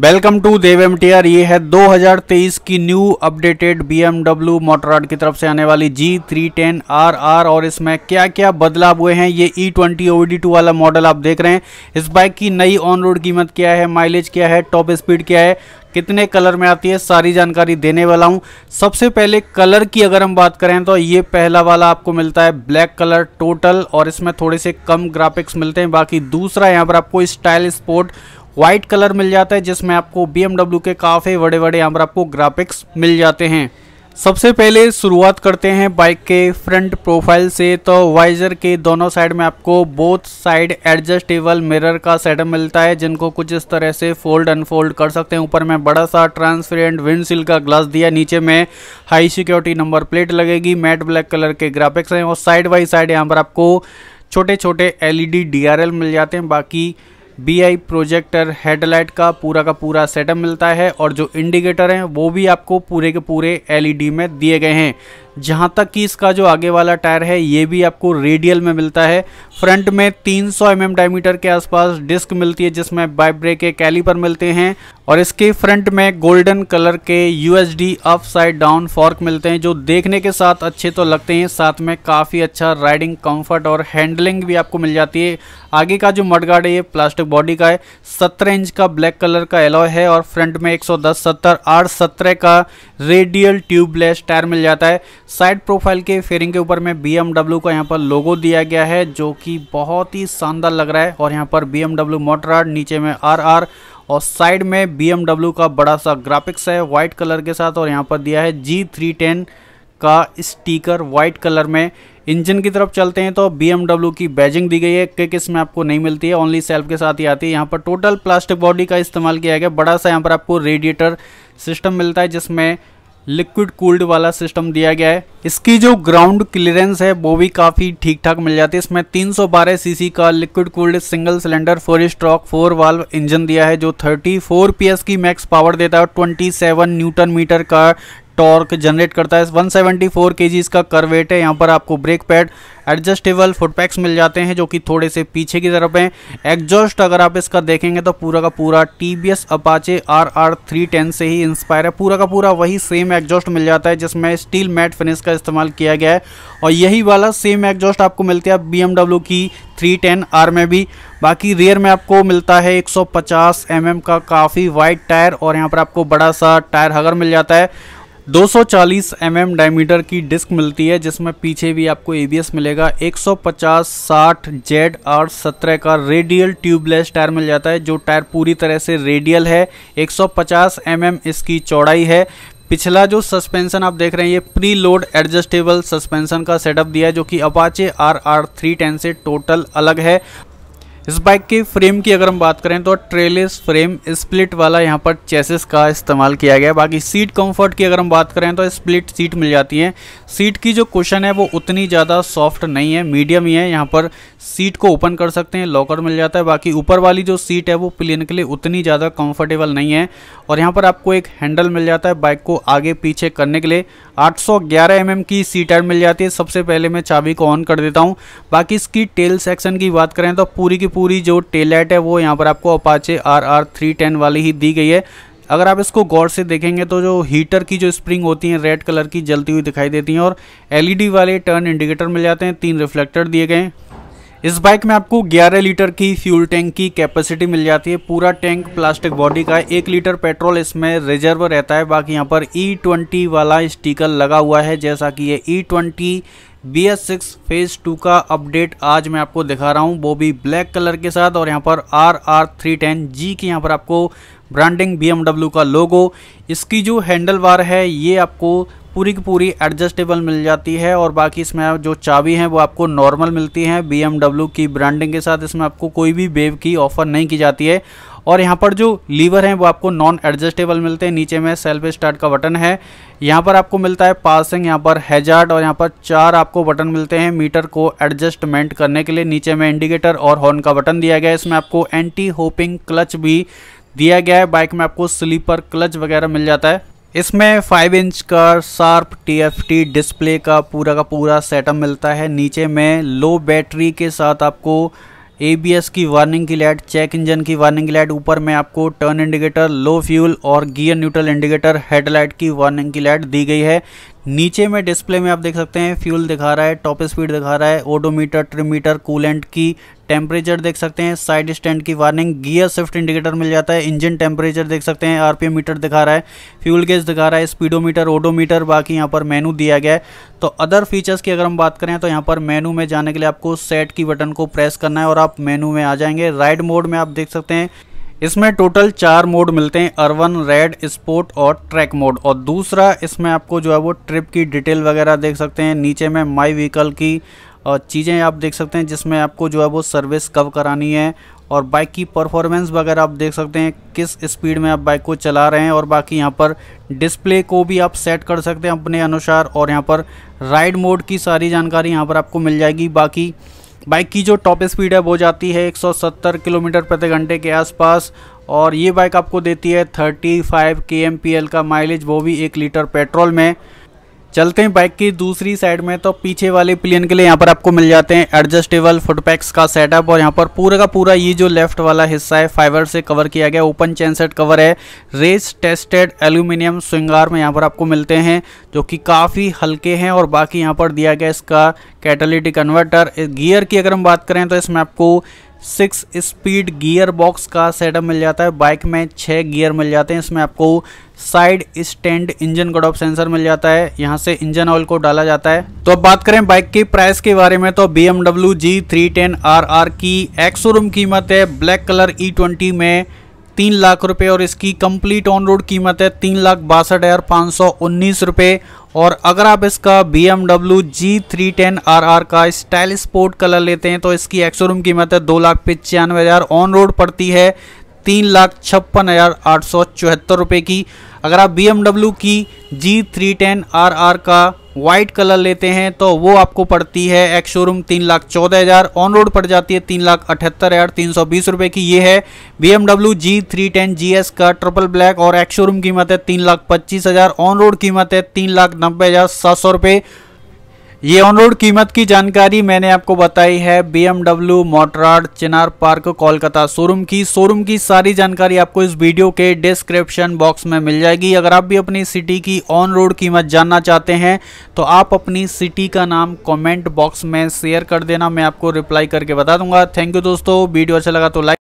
welcome to Dev M T R ये है 2023 की new updated BMW Motorrad की तरफ से आने वाली G three ten R R और इसमें क्या क्या बदलाव हुए हैं ये E twenty O D two वाला मॉडल आप देख रहे हैं इस बाइक की नई ऑन रोड कीमत क्या है माइलेज क्या है टॉप स्पीड क्या है कितने कलर में आती है सारी जानकारी देने वाला हूँ सबसे पहले कलर की अगर हम बात करें तो ये पहला वाला आपको मिलता है ब्लैक कलर टोटल और इसमें थोड़े से कम ग्राफिक्स मिलते हैं बाकी दूसरा यहाँ पर आपको स्टाइल स्पोर्ट वाइट कलर मिल जाता है जिसमें आपको बी के काफ़ी बड़े बड़े यहाँ पर आपको ग्राफिक्स मिल जाते हैं सबसे पहले शुरुआत करते हैं बाइक के फ्रंट प्रोफाइल से तो वाइजर के दोनों साइड में आपको बोथ साइड एडजस्टेबल मिरर का सेटअप मिलता है जिनको कुछ इस तरह से फोल्ड अनफोल्ड कर सकते हैं ऊपर में बड़ा सा ट्रांसपेरेंट विंडशील का ग्लास दिया नीचे में हाई सिक्योरिटी नंबर प्लेट लगेगी मैट ब्लैक कलर के ग्राफिक्स हैं और साइड बाई साइड यहाँ पर आपको छोटे छोटे एल ई मिल जाते हैं बाकी बी प्रोजेक्टर हेडलाइट का पूरा का पूरा सेटअप मिलता है और जो इंडिकेटर हैं वो भी आपको पूरे के पूरे एलईडी e में दिए गए हैं जहाँ तक कि इसका जो आगे वाला टायर है ये भी आपको रेडियल में मिलता है फ्रंट में 300 सौ mm डायमीटर के आसपास डिस्क मिलती है जिसमें बाइब्रे के कैलीपर मिलते हैं और इसके फ्रंट में गोल्डन कलर के U S D up side down fork मिलते हैं जो देखने के साथ अच्छे तो लगते हैं साथ में काफ़ी अच्छा राइडिंग कंफर्ट और हैंडलिंग भी आपको मिल जाती है आगे का जो मडगार्ड है ये प्लास्टिक बॉडी का है सत्रह इंच का ब्लैक कलर का एलॉय है और फ्रंट में एक सौ दस सत्तर आठ सत्रह का रेडियल ट्यूबलेस टायर मिल जाता है साइड प्रोफाइल के फेयरिंग के ऊपर में बी का यहाँ पर लोगो दिया गया है जो कि बहुत ही शानदार लग रहा है और यहाँ पर बी मोटर नीचे में आर और साइड में बी का बड़ा सा ग्राफिक्स है वाइट कलर के साथ और यहाँ पर दिया है जी का स्टीकर वाइट कलर में इंजन की तरफ चलते हैं तो बी की बैजिंग दी गई है किक इसमें आपको नहीं मिलती है ओनली सेल्फ के साथ ही आती है यहाँ पर टोटल प्लास्टिक बॉडी का इस्तेमाल किया गया बड़ा सा यहाँ पर आपको रेडिएटर सिस्टम मिलता है जिसमें लिक्विड कूल्ड वाला सिस्टम दिया गया है इसकी जो ग्राउंड क्लियरेंस है वो भी काफ़ी ठीक ठाक मिल जाती है इसमें 312 सीसी का liquid cooled single cylinder four stroke four valve engine दिया है जो 34 पीएस की मैक्स पावर देता है और 27 न्यूटन मीटर का टॉर्क जनरेट करता है 174 सेवेंटी इसका कर वेट है यहाँ पर आपको ब्रेक पैड एडजस्टेबल फुटपैक्स मिल जाते हैं जो कि थोड़े से पीछे की तरफ हैं एग्जॉस्ट अगर आप इसका देखेंगे तो पूरा का पूरा T V S Apache R R three ten से ही इंस्पायर है पूरा का पूरा वही सेम एग्जॉस्ट मिल जाता है जिसमें स्टील मैट फिनिश का इस्तेमाल किया गया है और यही वाला सेम एग्जॉस्ट आपको मिलता है बी एम डब्ल्यू की थ्री टेन आर में भी बाकी रेयर में आपको मिलता है 150 सौ mm का काफ़ी वाइट टायर और यहाँ पर आपको बड़ा सा टायर हगर मिल जाता है 240 mm डायमीटर की डिस्क मिलती है जिसमें पीछे भी आपको एबीएस मिलेगा 150 60 जेड और 17 का रेडियल ट्यूबलेस टायर मिल जाता है जो टायर पूरी तरह से रेडियल है 150 mm इसकी चौड़ाई है पिछला जो सस्पेंशन आप देख रहे हैं ये प्री लोड एडजस्टेबल सस्पेंशन का सेटअप दिया है जो कि Apache R R three ten से टोटल अलग है इस बाइक की फ्रेम की अगर हम बात करें तो ट्रेलेस फ्रेम स्प्लिट वाला यहाँ पर चेसिस का इस्तेमाल किया गया है बाकी सीट कंफर्ट की अगर हम बात करें तो स्प्लिट सीट मिल जाती है सीट की जो कुशन है वो उतनी ज़्यादा सॉफ्ट नहीं है मीडियम ही है यहाँ पर सीट को ओपन कर सकते हैं लॉकर मिल जाता है बाकी ऊपर वाली जो सीट है वो प्लेन के लिए उतनी ज़्यादा कम्फर्टेबल नहीं है और यहाँ पर आपको एक हैंडल मिल जाता है बाइक को आगे पीछे करने के लिए 811 mm की सी टायर मिल जाती है सबसे पहले मैं चाबी को ऑन कर देता हूँ बाकी इसकी टेल सेक्शन की बात करें तो पूरी की पूरी जो टेलाइट है वो यहाँ पर आपको Apache R R three ten वाली ही दी गई है अगर आप इसको गौर से देखेंगे तो जो हीटर की जो स्प्रिंग होती हैं रेड कलर की जलती हुई दिखाई देती हैं और एलईडी वाले टर्न इंडिकेटर मिल जाते हैं तीन रिफ्लेक्टर दिए गए हैं इस बाइक में आपको 11 लीटर की फ्यूल टैंक की कैपेसिटी मिल जाती है पूरा टैंक प्लास्टिक बॉडी का है एक लीटर पेट्रोल इसमें रिजर्व रहता है बाकी यहाँ पर ई e ट्वेंटी वाला स्टिकर लगा हुआ है जैसा कि ये E e twenty B S six phase two का अपडेट आज मैं आपको दिखा रहा हूँ वो भी ब्लैक कलर के साथ और यहाँ पर R R three ten G की यहाँ पर आपको ब्रांडिंग बी का लोगो इसकी जो हैंडल बार है ये आपको पूरी की पूरी एडजस्टेबल मिल जाती है और बाकी इसमें जो चाबी हैं वो आपको नॉर्मल मिलती हैं बी की ब्रांडिंग के साथ इसमें आपको कोई भी बेब की ऑफर नहीं की जाती है और यहाँ पर जो लीवर हैं वो आपको नॉन एडजस्टेबल मिलते हैं नीचे में सेल्फ स्टार्ट का बटन है यहाँ पर आपको मिलता है पासिंग यहाँ पर हैजार्ड और यहाँ पर चार आपको बटन मिलते हैं मीटर को एडजस्टमेंट करने के लिए नीचे में इंडिकेटर और हॉर्न का बटन दिया गया है इसमें आपको एंटी होपिंग क्लच भी दिया गया है बाइक में आपको स्लीपर क्लच वगैरह मिल जाता है इसमें 5 इंच का शार्प टी डिस्प्ले का पूरा का पूरा सेटअप मिलता है नीचे में लो बैटरी के साथ आपको ABS की वार्निंग की लाइट चेक इंजन की वार्निंग की लाइट ऊपर में आपको टर्न इंडिकेटर लो फ्यूल और गियर न्यूट्रल इंडिकेटर हेडलाइट की वार्निंग की लाइट दी गई है नीचे में डिस्प्ले में आप देख सकते हैं फ्यूल दिखा रहा है टॉप स्पीड दिखा रहा है ओडोमीटर ट्रिमीटर कूलेंट की टेम्परेचर देख सकते हैं साइड स्टैंड की वार्निंग गियर स्विफ्ट इंडिकेटर मिल जाता है इंजन टेम्परेचर देख सकते हैं आरपीएम मीटर दिखा रहा है फ्यूल गेज दिखा रहा है स्पीडोमीटर ओडोमीटर बाकी यहाँ पर मेनू दिया गया है तो अदर फीचर्स की अगर हम बात करें तो यहाँ पर मेनू में जाने के लिए आपको सेट की बटन को प्रेस करना है और आप मेनू में आ जाएंगे राइड मोड में आप देख सकते हैं इसमें टोटल चार मोड मिलते हैं अर्बन रेड स्पोर्ट और ट्रैक मोड और दूसरा इसमें आपको जो है वो ट्रिप की डिटेल वगैरह देख सकते हैं नीचे में माई व्हीकल की चीज़ें आप देख सकते हैं जिसमें आपको जो है वो सर्विस कब करानी है और बाइक की परफॉर्मेंस वगैरह आप देख सकते हैं किस स्पीड में आप बाइक को चला रहे हैं और बाकी यहाँ पर डिस्प्ले को भी आप सेट कर सकते हैं अपने अनुसार और यहाँ पर राइड मोड की सारी जानकारी यहाँ पर आपको मिल जाएगी बाकी बाइक की जो टॉप स्पीड है वो जाती है 170 किलोमीटर प्रति घंटे के आसपास और ये बाइक आपको देती है 35 के का माइलेज वो भी एक लीटर पेट्रोल में चलते हैं बाइक की दूसरी साइड में तो पीछे वाले प्लेन के लिए यहाँ पर आपको मिल जाते हैं एडजस्टेबल फुटपैक्स का सेटअप और यहाँ पर पूरा का पूरा ये जो लेफ्ट वाला हिस्सा है फाइबर से कवर किया गया ओपन चैन सेट कवर है रेस टेस्टेड एल्यूमिनियम स्विंगार में यहाँ पर आपको मिलते हैं जो कि काफ़ी हल्के हैं और बाकी यहाँ पर दिया गया इसका कैटलिटिक कन्वर्टर गियर की अगर हम बात करें तो इसमें आपको सिक्स स्पीड गियर बॉक्स का सेटअप मिल जाता है बाइक में छः गियर मिल जाते हैं इसमें आपको side stand engine off sensor मिल जाता है यहाँ से इंजन ऑयल को डाला जाता है तो अब बात करें बाइक की प्राइस के बारे में तो BMW G three ten R R की एक्सोरूम कीमत है black colour E e twenty में तीन लाख रुपए और इसकी कंप्लीट ऑन रोड कीमत है तीन लाख बासठ हज़ार पाँच सौ उन्नीस रुपये और अगर आप इसका B M W G three ten R R का स्टाइल स्पोर्ट कलर लेते हैं तो इसकी एक्सोरूम कीमत है दो लाख पचानवे हज़ार ऑन रोड पड़ती है तीन लाख छप्पन हज़ार आठ सौ चौहत्तर रुपये की अगर आप बी एम डब्ल्यू की G three ten R R का वाइट कलर लेते हैं तो वो आपको पड़ती है एक्स शोरूम तीन लाख चौदह हज़ार ऑन रोड पड़ जाती है तीन लाख अठहत्तर हज़ार तीन सौ बीस रुपये की ये है BMW G three ten G S का ट्रिपल ब्लैक और एक्स शोरूम कीमत है तीन लाख पच्चीस हज़ार ऑन रोड कीमत है तीन लाख नब्बे हज़ार सात सौ रुपये ये ऑन रोड कीमत की जानकारी मैंने आपको बताई है BMW Motorrad Chinar park Kolkata showroom की शोरूम की सारी जानकारी आपको इस वीडियो के डिस्क्रिप्शन बॉक्स में मिल जाएगी अगर आप भी अपनी सिटी की ऑन रोड कीमत जानना चाहते हैं तो आप अपनी सिटी का नाम कमेंट बॉक्स में शेयर कर देना मैं आपको रिप्लाई करके बता दूंगा थैंक यू दोस्तों वीडियो अच्छा लगा तो लाइक